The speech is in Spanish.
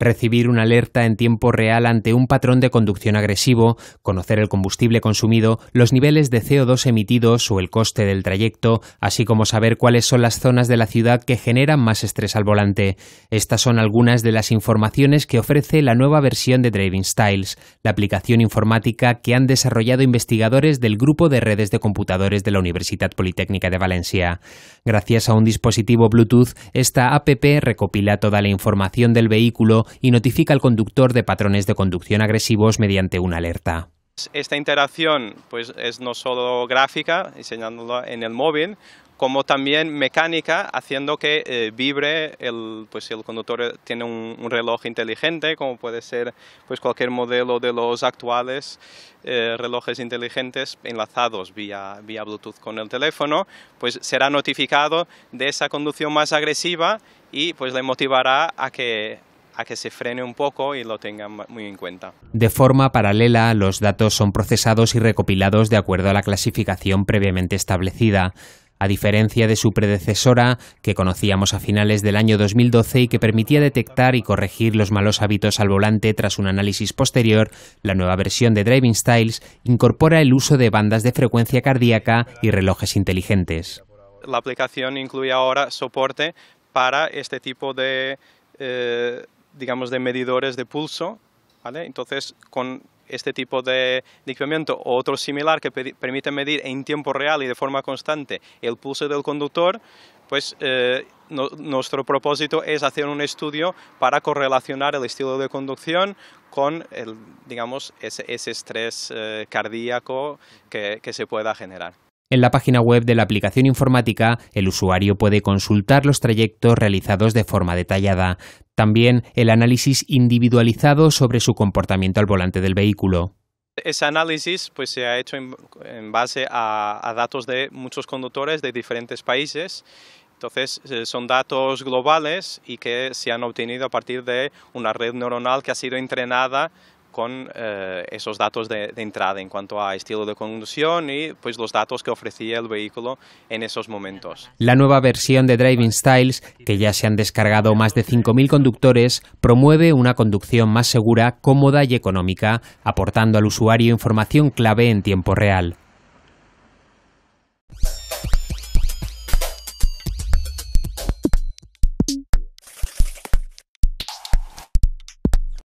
recibir una alerta en tiempo real ante un patrón de conducción agresivo, conocer el combustible consumido, los niveles de CO2 emitidos o el coste del trayecto, así como saber cuáles son las zonas de la ciudad que generan más estrés al volante. Estas son algunas de las informaciones que ofrece la nueva versión de Driving Styles, la aplicación informática que han desarrollado investigadores del grupo de redes de computadores de la Universidad Politécnica de Valencia. Gracias a un dispositivo Bluetooth, esta app recopila toda la información del vehículo y notifica al conductor de patrones de conducción agresivos mediante una alerta. Esta interacción pues, es no solo gráfica, enseñándola en el móvil, como también mecánica, haciendo que eh, vibre, el, pues el conductor eh, tiene un, reloj inteligente, como puede ser pues, cualquier modelo de los actuales eh, relojes inteligentes enlazados vía, vía Bluetooth con el teléfono, pues será notificado de esa conducción más agresiva y pues le motivará a que que se frene un poco y lo tengan muy en cuenta. De forma paralela, los datos son procesados y recopilados de acuerdo a la clasificación previamente establecida. A diferencia de su predecesora, que conocíamos a finales del año 2012 y que permitía detectar y corregir los malos hábitos al volante tras un análisis posterior, la nueva versión de Driving Styles incorpora el uso de bandas de frecuencia cardíaca y relojes inteligentes. La aplicación incluye ahora soporte para este tipo de eh, digamos, de medidores de pulso, Entonces, con este tipo de, equipamiento o otro similar que permite medir en tiempo real y de forma constante el pulso del conductor, pues eh, nuestro propósito es hacer un estudio para correlacionar el estilo de conducción con el, digamos, ese, estrés eh, cardíaco que se pueda generar. En la página web de la aplicación informática, el usuario puede consultar los trayectos realizados de forma detallada. También el análisis individualizado sobre su comportamiento al volante del vehículo. Ese análisis pues, se ha hecho en, base a, a datos de muchos conductores de diferentes países entonces, eh, son datos globales y que se han obtenido a partir de una red neuronal que ha sido entrenada con eh, esos datos de, entrada en cuanto a estilo de conducción y pues, los datos que ofrecía el vehículo en esos momentos. La nueva versión de Driving Styles, que ya se han descargado más de 5.000 conductores, promueve una conducción más segura, cómoda y económica, aportando al usuario información clave en tiempo real.